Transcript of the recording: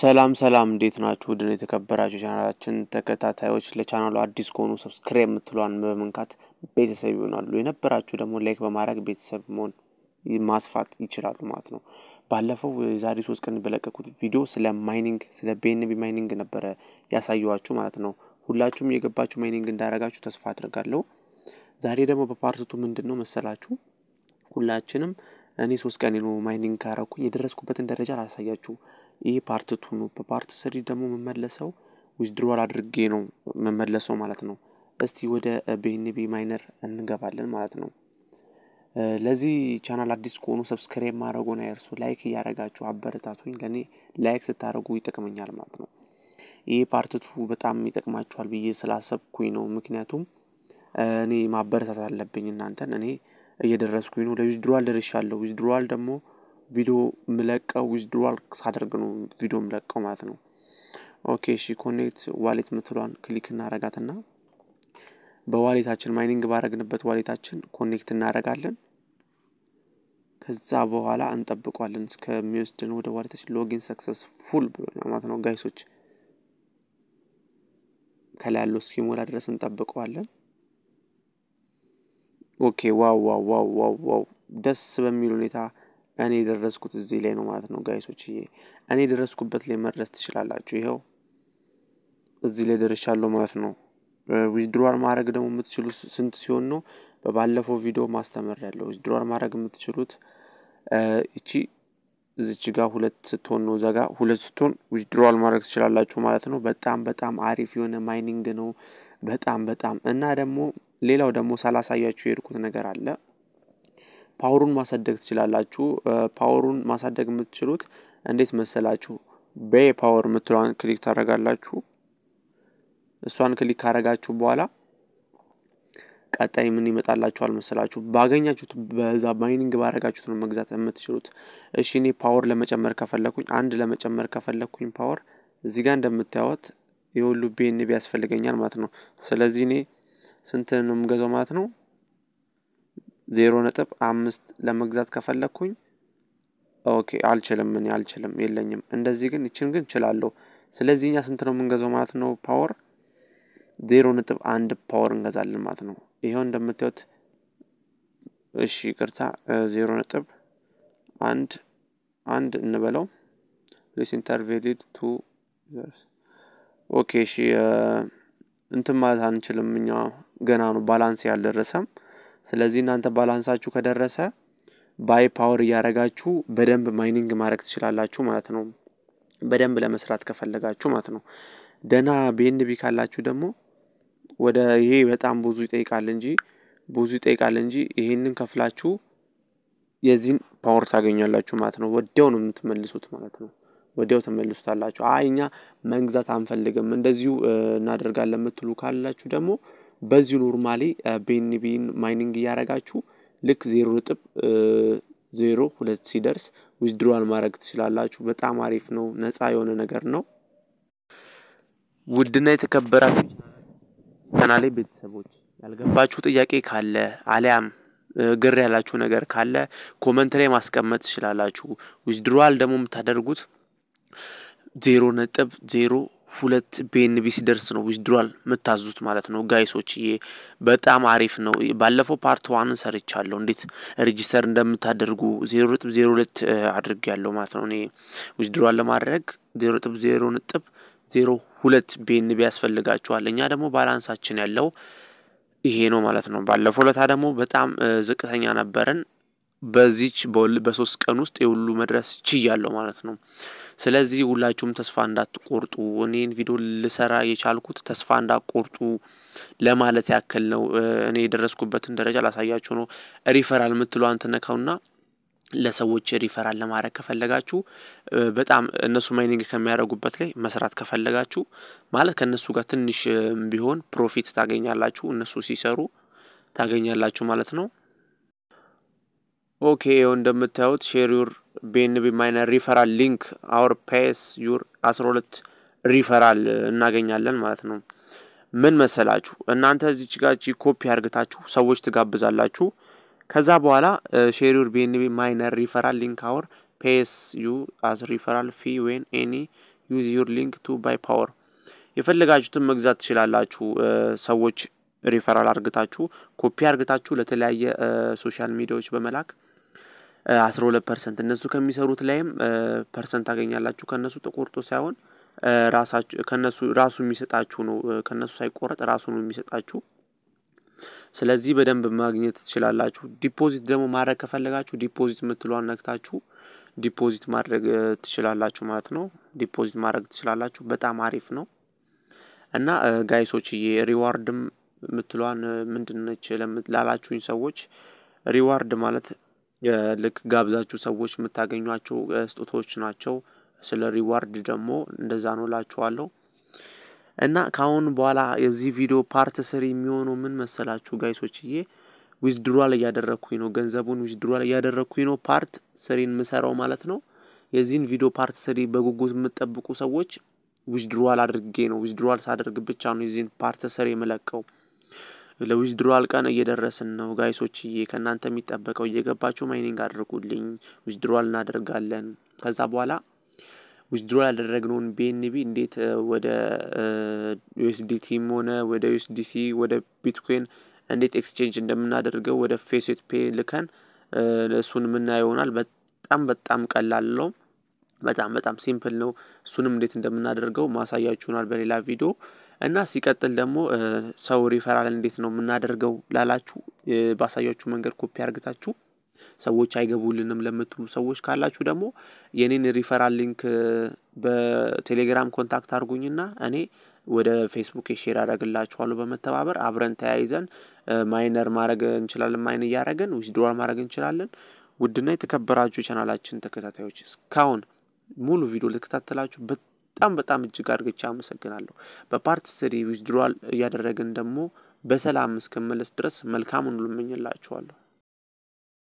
ሰላም ሰላም እንዴት ናችሁ? ውድ የተከበራችሁ ቻናላችን ተከታታዮች፣ ለቻናሉ አዲስ ከሆኑ ሰብስክራይብ የምትሏን በመንካት ቤተሰብ ይሆናሉ። የነበራችሁ ደግሞ ላይክ በማድረግ ቤተሰብ መሆን ማስፋት ይችላሉ ማለት ነው። ባለፈው የዛሬ ሶስት ቀን በለቀቁት ቪዲዮ ስለ ማይኒንግ ስለ ቤንቢ ማይኒንግ ነበረ ያሳየዋችሁ ማለት ነው። ሁላችሁም የገባችሁ ማይኒንግ እንዳረጋችሁ ተስፋ አድርጋለሁ። ዛሬ ደግሞ በፓርትቱ ምንድን ነው መሰላችሁ ሁላችንም እኔ ሶስት ቀን ነው ማይኒንግ ካረኩኝ የደረስኩበትን ደረጃ አላሳያችሁ ይሄ ፓርት ቱ ነው። በፓርት ስሪ ደግሞ የምመለሰው ዊዝድሮዋል አድርጌ ነው የምመለሰው ማለት ነው። እስቲ ወደ ቤንቢ ማይነር እንገባለን ማለት ነው። ለዚህ ቻናል አዲስ ከሆኑ ሰብስክራይብ ና የእርሱ ላይክ እያደረጋችሁ አበረታቱኝ። ለእኔ ላይክ ስታደረጉ ይጠቅመኛል ማለት ነው። ይህ ፓርትቱ በጣም ይጠቅማችኋል ብዬ ስላሰብኩኝ ነው። ምክንያቱም እኔ ማበረታት አለብኝ እናንተን። እኔ እየደረስኩኝ ነው። ለዊዝድሮዋል ደርሻለሁ። ዊዝድሮዋል ደግሞ ቪዲዮ ምለቀው ዊዝድሮዋል ሳደርግ ነው ቪዲዮ ምለቀው ማለት ነው። ኦኬ ሺ ኮኔክት ዋሌት ምትሏን ክሊክ ና በዋሌታችን ማይኒንግ ባረግንበት ዋሌታችን ኮኔክት እናረጋለን። ከዛ በኋላ እንጠብቋለን እስከሚወስድን ወደ ዋሌታችን ሎጊን ፉል ብሎኛል ማለት ነው ጋይሶች። ከላይ ያለው እስኪሞላ ድረስ እንጠብቀዋለን። ኦኬ ዋው ዋው ዋው ዋው ዋው ደስ በሚል ሁኔታ እኔ የደረስኩት እዚህ ላይ ነው ማለት ነው ጋይሶች እኔ የደረስኩበት ላይ መድረስ ትችላላችሁ። ይኸው እዚህ ላይ ደርሻለሁ ማለት ነው። ዊድሮዋል ማድረግ ደግሞ የምትችሉ ስንት ሲሆን ነው? በባለፈው ቪዲዮ ማስተመር ያለው ዊድሮዋል ማድረግ የምትችሉት እቺ እዚች ጋር ሁለት ስትሆን ነው። እዛ ጋር ሁለት ስትሆን ዊድሮዋል ማድረግ ትችላላችሁ ማለት ነው። በጣም በጣም አሪፍ የሆነ ማይኒንግ ነው። በጣም በጣም እና ደግሞ ሌላው ደግሞ ሳላሳያችሁ የሄድኩት ነገር አለ ፓወሩን ማሳደግ ትችላላችሁ። ፓወሩን ማሳደግ የምትችሉት እንዴት መሰላችሁ? በይ ፓወር የምትለዋን ክሊክ ታደርጋላችሁ። እሷን ክሊክ ካደረጋችሁ በኋላ ቀጣይ ምን ይመጣላችሁ አልመሰላችሁ ባገኛችሁት በዛ ባይኒንግ ባረጋችሁት ነው መግዛት የምትችሉት። እሺ እኔ ፓወር ለመጨመር ከፈለኩኝ አንድ ለመጨመር ከፈለኩኝ ፓወር እዚህ ጋር እንደምታዩት የሁሉ ቢኤንቢ ያስፈልገኛል ማለት ነው። ስለዚህ እኔ ስንት ነው የምገዛው ማለት ነው ዜሮ ነጥብ አምስት ለመግዛት ከፈለግኩኝ ኦኬ አልችልም፣ እኔ አልችልም፣ የለኝም። እንደዚህ ግን ይችን ግን እችላለሁ። ስለዚህ እኛ ስንት ነው የምንገዛው ማለት ነው? ፓወር ዜሮ ነጥብ አንድ ፓወር እንገዛለን ማለት ነው። ይኸው እንደምታዩት እሺ፣ ይቅርታ ዜሮ ነጥብ አንድ አንድ እንበለው ሌስ ኢንተርቬሊድ ቱ ኦኬ እሺ፣ እንትን ማለት አንችልም እኛ ገና ነው ባላንስ ያልደረሰም ስለዚህ እናንተ ባላንሳችሁ ከደረሰ ባይ ፓወር እያደረጋችሁ በደንብ ማይኒንግ ማድረግ ትችላላችሁ ማለት ነው። በደንብ ለመስራት ከፈለጋችሁ ማለት ነው። ደና ቢኤንቢ ካላችሁ ደግሞ ወደ ይሄ በጣም ብዙ ይጠይቃል እንጂ ብዙ ይጠይቃል እንጂ ይሄንን ከፍላችሁ የዚህን ፓወር ታገኛላችሁ ማለት ነው። ወዲያው ነው የምትመልሱት ማለት ነው። ወዲያው ተመልሱታላችሁ። አይ እኛ መግዛት አንፈልግም እንደዚሁ እናደርጋለን የምትሉ ካላችሁ ደግሞ በዚሁ ኖርማሊ ቤንቢን ማይኒንግ እያረጋችሁ ልክ ዜሮ ነጥብ ዜሮ ሁለት ሲደርስ ዊዝድሮዋል ማድረግ ትችላላችሁ። በጣም አሪፍ ነው፣ ነፃ የሆነ ነገር ነው። ውድና የተከበራችሁ ቻናሌ ቤተሰቦች ያልገባችሁ ጥያቄ ካለ አሊያም ግር ያላችሁ ነገር ካለ ኮመንት ላይ ማስቀመጥ ትችላላችሁ። ዊዝድሮዋል ደግሞ የምታደርጉት ዜሮ ነጥብ ዜሮ ሁለት ቢኤንቢ ሲደርስ ነው ዊዝድሯል የምታዙት ማለት ነው ጋይሶችዬ። በጣም አሪፍ ነው። ባለፈው ፓርት ዋን ሰርቻለሁ እንዴት ሬጂስተር እንደምታደርጉ ዜሮ ነጥብ ዜሮ ሁለት አድርግ ያለው ማለት ነው። እኔ ዊዝድሯል ለማድረግ ዜሮ ነጥብ ዜሮ ነጥብ ዜሮ ሁለት ቢኤንቢ ያስፈልጋችኋል። እኛ ደግሞ ባላንሳችን ያለው ይሄ ነው ማለት ነው። ባለፈው ለታ ደግሞ በጣም ዝቅተኛ ነበረን። በዚች በሶስት ቀን ውስጥ የሁሉ መድረስ ችያለሁ ማለት ነው። ስለዚህ ሁላችሁም ተስፋ እንዳትቆርጡ እኔን ቪዲዮ ልሰራ የቻልኩት ተስፋ እንዳትቆርጡ ለማለት ያክል ነው። እኔ የደረስኩበትን ደረጃ ላሳያችሁ ነው። ሪፈራል የምትሉ አንትነካውና ለሰዎች ሪፈራል ለማድረግ ከፈለጋችሁ በጣም እነሱ ማይኒንግ ከሚያደርጉበት ላይ መስራት ከፈለጋችሁ ማለት ከእነሱ ጋር ትንሽ ቢሆን ፕሮፊት ታገኛላችሁ፣ እነሱ ሲሰሩ ታገኛላችሁ ማለት ነው። ኦኬ እንደምታዩት ሼር ዩር ቤንቢ ማይነር ሪፈራል ሊንክ አውር ፔስ ዩር 12 ሪፈራል እናገኛለን ማለት ነው። ምን መሰላችሁ እናንተ እዚች ጋች ኮፒ አርግታችሁ ሰዎች ትጋብዛላችሁ። ከዛ በኋላ ሼሪር ቤንቢ ማይነር ሪፈራል ሊንክ አውር ፔስ ዩ አስ ሪፈራል ፊ ዌን ኤኒ ዩዝ ዩር ሊንክ ቱ ባይ ፓወር የፈለጋችሁትን መግዛት ትችላላችሁ። ሰዎች ሪፈራል አርግታችሁ ኮፒ አርግታችሁ ለተለያየ ሶሻል ሚዲያዎች በመላክ አስራ ሁለት ፐርሰንት እነሱ ከሚሰሩት ላይም ፐርሰንት ታገኛላችሁ። ከእነሱ ተቆርጦ ሳይሆን ራሳችሁ ራሱ የሚሰጣችሁ ነው። ከነሱ ሳይቆረጥ ራሱ ነው የሚሰጣችሁ። ስለዚህ በደንብ ማግኘት ትችላላችሁ። ዲፖዚት ደግሞ ማድረግ ከፈለጋችሁ ዲፖዚት የምትለዋን ነክታችሁ ዲፖዚት ማድረግ ትችላላችሁ ማለት ነው። ዲፖዚት ማድረግ ትችላላችሁ። በጣም አሪፍ ነው እና ጋይሶች ሪዋርድም የምትለዋን ምንድነች ላላችሁኝ ሰዎች ሪዋርድ ማለት ልክ ጋብዛችሁ ሰዎች የምታገኟቸው ስጦቶች ናቸው። ስለ ሪዋርድ ደግሞ እንደዛ ነው ላችኋለሁ። እና ከአሁን በኋላ የዚህ ቪዲዮ ፓርት ስር የሚሆነው ምን መሰላችሁ ጋይሶችዬ፣ ዊዝድሯል እያደረግኩኝ ነው፣ ገንዘቡን ዊዝድሯል እያደረግኩኝ ነው። ፓርት ስሪን ምሰራው ማለት ነው። የዚህን ቪዲዮ ፓርት ስሪ በጉጉት የምጠብቁ ሰዎች ዊዝድሯል አድርጌ ነው ዊዝድሯል ሳደርግ ብቻ ነው የዚህን ፓርት ስሪ የምለቀው። ለዊዝድሮዋል ቀን እየደረስን ነው ጋይሶችዬ። ከእናንተ የሚጠበቀው እየገባችሁ ማይኒንግ አድርጉልኝ። ዊዝድሮዋል እናደርጋለን። ከዛ በኋላ ዊዝድሮዋል ያደረግነውን ቢኤንቢ እንዴት ወደ ዩኤስዲቲም ሆነ ወደ ዩኤስዲሲ ወደ ቢትኮይን እንዴት ኤክስቼንጅ እንደምናደርገው ወደ ፌሴት ፔ ልከን እሱን ምና ይሆናል። በጣም በጣም ቀላል ነው። በጣም በጣም ሲምፕል ነው። እሱንም እንዴት እንደምናደርገው ማሳያችሁናል በሌላ ቪዲዮ። እና ሲቀጥል ደግሞ ሰው ሪፈራል እንዴት ነው የምናደርገው ላላችሁ ባሳያችሁ መንገድ ኮፒ አርግታችሁ ሰዎች አይገቡልንም ለምትሉ ሰዎች ካላችሁ ደግሞ የኔን ሪፈራል ሊንክ በቴሌግራም ኮንታክት አድርጉኝና እኔ ወደ ፌስቡክ የሼር አደርግላችኋለሁ። በመተባበር አብረን ተያይዘን ማይነር ማድረግ እንችላለን። ማይን እያደረግን ዊዝድሮዋል ማድረግ እንችላለን። ውድና የተከበራችሁ ቻናላችን ተከታታዮች እስካሁን ሙሉ ቪዲዮ ልትከታተላችሁ በጣም በጣም እጅግ አድርግቻ አመሰግናለሁ። በፓርት ስሪ ዊዝድሮዋል እያደረግን ደግሞ በሰላም እስክመለስ ድረስ መልካሙን ሁሉ